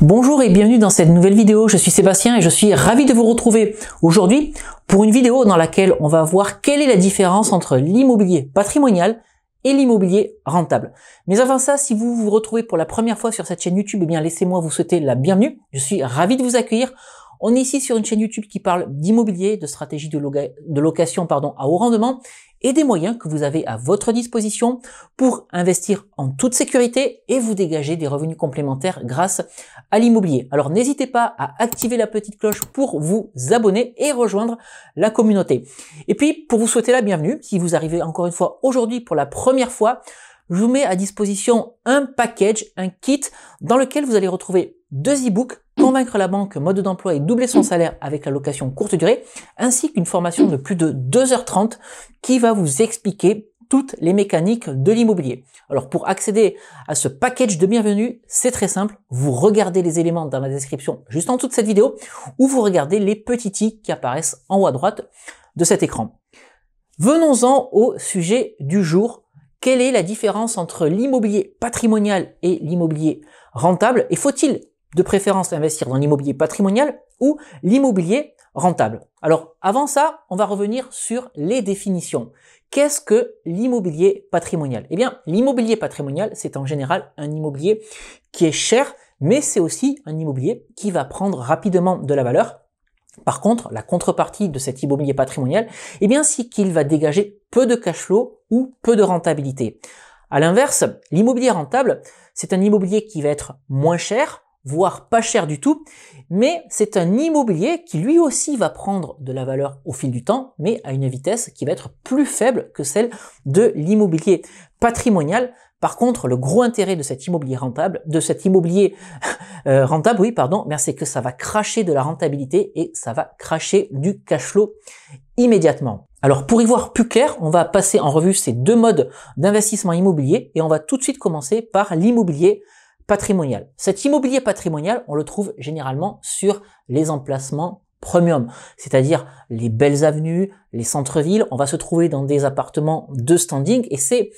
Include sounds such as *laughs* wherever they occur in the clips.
Bonjour et bienvenue dans cette nouvelle vidéo, je suis Sébastien et je suis ravi de vous retrouver aujourd'hui pour une vidéo dans laquelle on va voir quelle est la différence entre l'immobilier patrimonial et l'immobilier rentable. Mais avant ça, si vous vous retrouvez pour la première fois sur cette chaîne YouTube, eh bien laissez-moi vous souhaiter la bienvenue. Je suis ravi de vous accueillir on est ici sur une chaîne YouTube qui parle d'immobilier, de stratégie de, location pardon, à haut rendement et des moyens que vous avez à votre disposition pour investir en toute sécurité et vous dégager des revenus complémentaires grâce à l'immobilier. Alors n'hésitez pas à activer la petite cloche pour vous abonner et rejoindre la communauté. Et puis pour vous souhaiter la bienvenue, si vous arrivez encore une fois aujourd'hui pour la première fois, je vous mets à disposition un package, un kit dans lequel vous allez retrouver deux e-books convaincre la banque mode d'emploi et doubler son mm. salaire avec la location courte durée, ainsi qu'une formation mm. de plus de 2h30 qui va vous expliquer toutes les mécaniques de l'immobilier. Alors pour accéder à ce package de bienvenue, c'est très simple. Vous regardez les éléments dans la description juste en dessous de cette vidéo ou vous regardez les petits i » qui apparaissent en haut à droite de cet écran. Venons-en au sujet du jour. Quelle est la différence entre l'immobilier patrimonial et l'immobilier rentable Et faut-il de préférence investir dans l'immobilier patrimonial ou l'immobilier rentable. Alors avant ça, on va revenir sur les définitions. Qu'est-ce que l'immobilier patrimonial Eh bien, l'immobilier patrimonial, c'est en général un immobilier qui est cher, mais c'est aussi un immobilier qui va prendre rapidement de la valeur. Par contre, la contrepartie de cet immobilier patrimonial, eh bien, c'est qu'il va dégager peu de cash flow ou peu de rentabilité. À l'inverse, l'immobilier rentable, c'est un immobilier qui va être moins cher, voire pas cher du tout, mais c'est un immobilier qui lui aussi va prendre de la valeur au fil du temps, mais à une vitesse qui va être plus faible que celle de l'immobilier patrimonial. Par contre, le gros intérêt de cet immobilier rentable, de cet immobilier *laughs* euh, rentable, oui, pardon, c'est que ça va cracher de la rentabilité et ça va cracher du cash flow immédiatement. Alors pour y voir plus clair, on va passer en revue ces deux modes d'investissement immobilier et on va tout de suite commencer par l'immobilier patrimonial. Cet immobilier patrimonial, on le trouve généralement sur les emplacements premium, c'est-à-dire les belles avenues, les centres-villes. On va se trouver dans des appartements de standing et c'est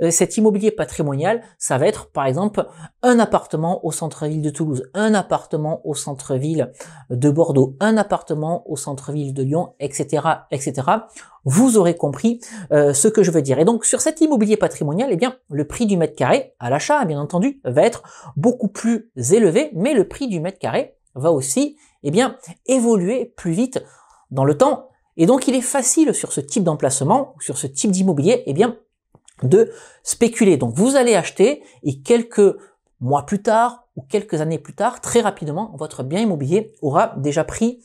euh, cet immobilier patrimonial, ça va être par exemple un appartement au centre-ville de Toulouse, un appartement au centre-ville de Bordeaux, un appartement au centre-ville de Lyon, etc., etc. Vous aurez compris euh, ce que je veux dire. Et donc sur cet immobilier patrimonial, eh bien le prix du mètre carré à l'achat, bien entendu, va être beaucoup plus élevé, mais le prix du mètre carré va aussi eh bien, évoluer plus vite dans le temps. Et donc, il est facile sur ce type d'emplacement, sur ce type d'immobilier, eh bien, de spéculer. Donc, vous allez acheter et quelques mois plus tard ou quelques années plus tard, très rapidement, votre bien immobilier aura déjà pris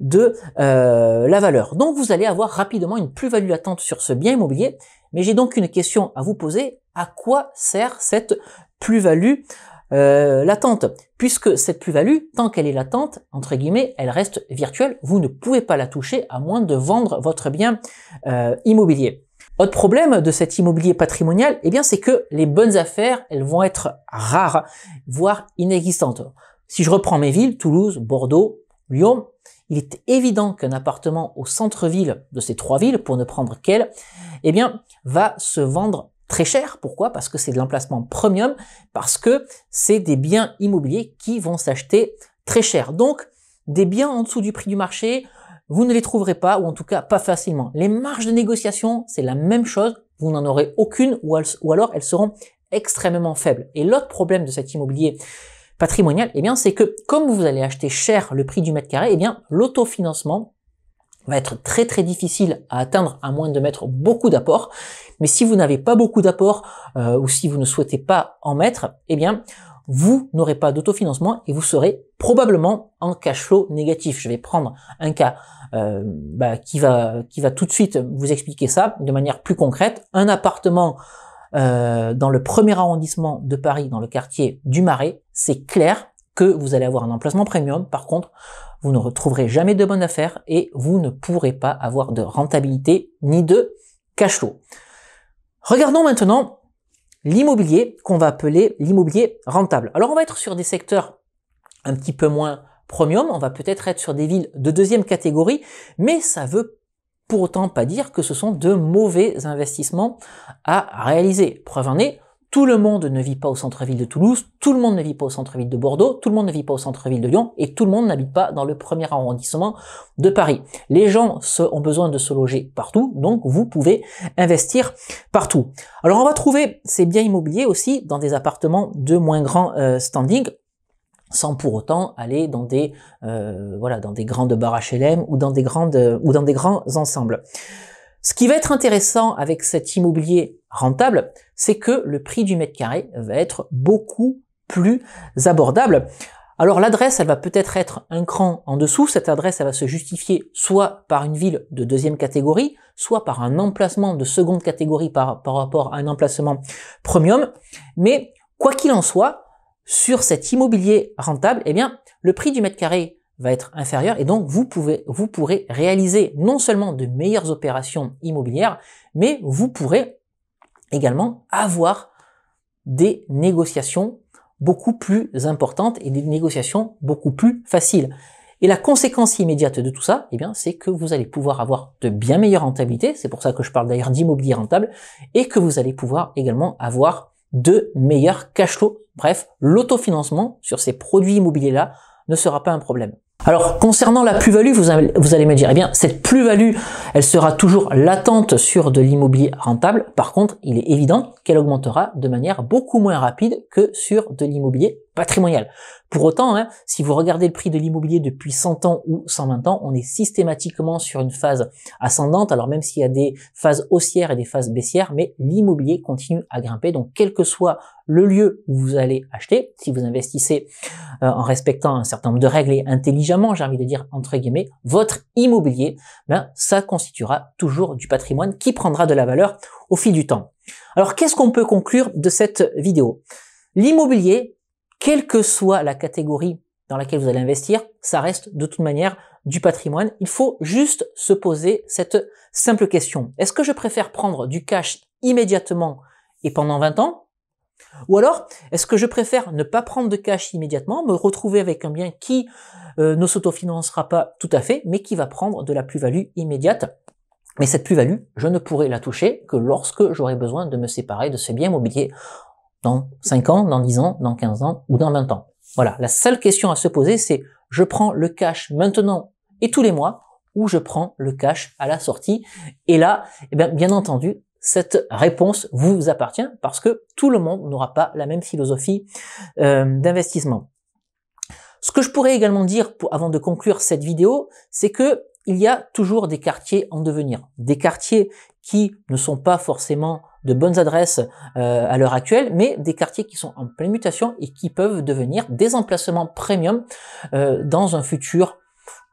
de euh, la valeur. Donc vous allez avoir rapidement une plus-value attente sur ce bien immobilier. Mais j'ai donc une question à vous poser. À quoi sert cette plus-value euh, latente, puisque cette plus-value, tant qu'elle est latente, entre guillemets, elle reste virtuelle, vous ne pouvez pas la toucher à moins de vendre votre bien euh, immobilier. Autre problème de cet immobilier patrimonial, eh bien, c'est que les bonnes affaires, elles vont être rares, voire inexistantes. Si je reprends mes villes, Toulouse, Bordeaux, Lyon, il est évident qu'un appartement au centre-ville de ces trois villes, pour ne prendre qu'elle, eh bien, va se vendre très cher. Pourquoi Parce que c'est de l'emplacement premium, parce que c'est des biens immobiliers qui vont s'acheter très cher. Donc, des biens en dessous du prix du marché, vous ne les trouverez pas, ou en tout cas pas facilement. Les marges de négociation, c'est la même chose, vous n'en aurez aucune, ou alors elles seront extrêmement faibles. Et l'autre problème de cet immobilier patrimonial, eh bien, c'est que comme vous allez acheter cher le prix du mètre carré, eh bien, l'autofinancement va être très très difficile à atteindre à moins de mettre beaucoup d'apports. Mais si vous n'avez pas beaucoup d'apports euh, ou si vous ne souhaitez pas en mettre, eh bien vous n'aurez pas d'autofinancement et vous serez probablement en cash flow négatif. Je vais prendre un cas euh, bah, qui va qui va tout de suite vous expliquer ça de manière plus concrète. Un appartement euh, dans le premier arrondissement de Paris, dans le quartier du Marais, c'est clair que vous allez avoir un emplacement premium. Par contre, vous ne retrouverez jamais de bonnes affaires et vous ne pourrez pas avoir de rentabilité ni de cash flow. Regardons maintenant l'immobilier qu'on va appeler l'immobilier rentable. Alors on va être sur des secteurs un petit peu moins premium, on va peut-être être sur des villes de deuxième catégorie, mais ça veut pour autant pas dire que ce sont de mauvais investissements à réaliser. Preuve en est, tout le monde ne vit pas au centre-ville de Toulouse, tout le monde ne vit pas au centre-ville de Bordeaux, tout le monde ne vit pas au centre-ville de Lyon, et tout le monde n'habite pas dans le premier arrondissement de Paris. Les gens ont besoin de se loger partout, donc vous pouvez investir partout. Alors on va trouver ces biens immobiliers aussi dans des appartements de moins grand euh, standing sans pour autant aller dans des euh, voilà dans des grandes barres HLM ou dans des grandes euh, ou dans des grands ensembles. Ce qui va être intéressant avec cet immobilier rentable, c'est que le prix du mètre carré va être beaucoup plus abordable. Alors l'adresse, elle va peut-être être un cran en dessous. Cette adresse, elle va se justifier soit par une ville de deuxième catégorie, soit par un emplacement de seconde catégorie par, par rapport à un emplacement premium. Mais quoi qu'il en soit, sur cet immobilier rentable, eh bien, le prix du mètre carré va être inférieur et donc vous, pouvez, vous pourrez réaliser non seulement de meilleures opérations immobilières, mais vous pourrez également avoir des négociations beaucoup plus importantes et des négociations beaucoup plus faciles. Et la conséquence immédiate de tout ça, eh bien, c'est que vous allez pouvoir avoir de bien meilleures rentabilités. C'est pour ça que je parle d'ailleurs d'immobilier rentable et que vous allez pouvoir également avoir de meilleurs cash flows. Bref, l'autofinancement sur ces produits immobiliers-là ne sera pas un problème. Alors concernant la plus-value, vous, allez me dire, eh bien cette plus-value, elle sera toujours latente sur de l'immobilier rentable. Par contre, il est évident qu'elle augmentera de manière beaucoup moins rapide que sur de l'immobilier patrimonial. Pour autant, hein, si vous regardez le prix de l'immobilier depuis 100 ans ou 120 ans, on est systématiquement sur une phase ascendante, alors même s'il y a des phases haussières et des phases baissières, mais l'immobilier continue à grimper, donc quel que soit le lieu où vous allez acheter, si vous investissez euh, en respectant un certain nombre de règles et intelligemment, j'ai envie de dire entre guillemets, votre immobilier, ben, ça constituera toujours du patrimoine qui prendra de la valeur au fil du temps. Alors qu'est-ce qu'on peut conclure de cette vidéo L'immobilier, quelle que soit la catégorie dans laquelle vous allez investir, ça reste de toute manière du patrimoine. Il faut juste se poser cette simple question. Est-ce que je préfère prendre du cash immédiatement et pendant 20 ans ou alors, est-ce que je préfère ne pas prendre de cash immédiatement, me retrouver avec un bien qui euh, ne s'autofinancera pas tout à fait, mais qui va prendre de la plus-value immédiate Mais cette plus-value, je ne pourrai la toucher que lorsque j'aurai besoin de me séparer de ce bien immobilier dans 5 ans, dans 10 ans, dans 15 ans ou dans 20 ans Voilà, la seule question à se poser, c'est je prends le cash maintenant et tous les mois ou je prends le cash à la sortie Et là, eh bien, bien entendu, cette réponse vous appartient parce que tout le monde n'aura pas la même philosophie euh, d'investissement. Ce que je pourrais également dire avant de conclure cette vidéo, c'est que il y a toujours des quartiers en devenir, des quartiers qui ne sont pas forcément de bonnes adresses euh, à l'heure actuelle, mais des quartiers qui sont en pleine mutation et qui peuvent devenir des emplacements premium euh, dans un futur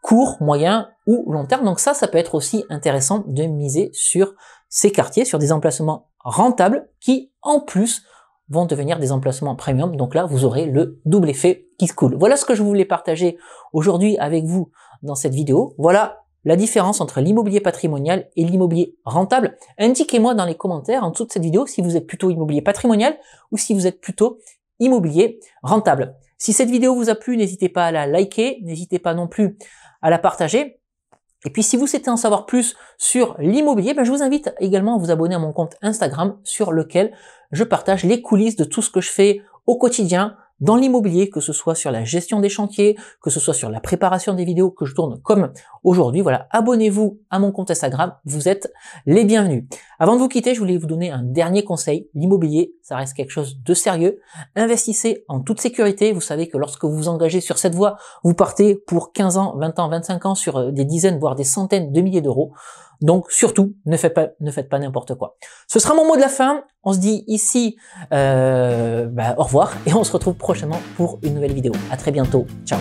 court, moyen ou long terme. Donc ça, ça peut être aussi intéressant de miser sur ces quartiers, sur des emplacements rentables qui, en plus, vont devenir des emplacements premium. Donc là, vous aurez le double effet qui se coule. Voilà ce que je voulais partager aujourd'hui avec vous dans cette vidéo. Voilà la différence entre l'immobilier patrimonial et l'immobilier rentable. Indiquez-moi dans les commentaires en dessous de cette vidéo si vous êtes plutôt immobilier patrimonial ou si vous êtes plutôt immobilier rentable. Si cette vidéo vous a plu, n'hésitez pas à la liker, n'hésitez pas non plus à la partager. Et puis si vous souhaitez en savoir plus sur l'immobilier, ben, je vous invite également à vous abonner à mon compte Instagram sur lequel je partage les coulisses de tout ce que je fais au quotidien, dans l'immobilier, que ce soit sur la gestion des chantiers, que ce soit sur la préparation des vidéos que je tourne comme aujourd'hui. Voilà, abonnez-vous à mon compte Instagram, vous êtes les bienvenus. Avant de vous quitter, je voulais vous donner un dernier conseil. L'immobilier, ça reste quelque chose de sérieux. Investissez en toute sécurité. Vous savez que lorsque vous vous engagez sur cette voie, vous partez pour 15 ans, 20 ans, 25 ans sur euh, des dizaines, voire des centaines de milliers d'euros. Donc surtout, ne faites pas, ne faites pas n'importe quoi. Ce sera mon mot de la fin. On se dit ici euh, bah, au revoir et on se retrouve prochainement pour une nouvelle vidéo. À très bientôt. Ciao.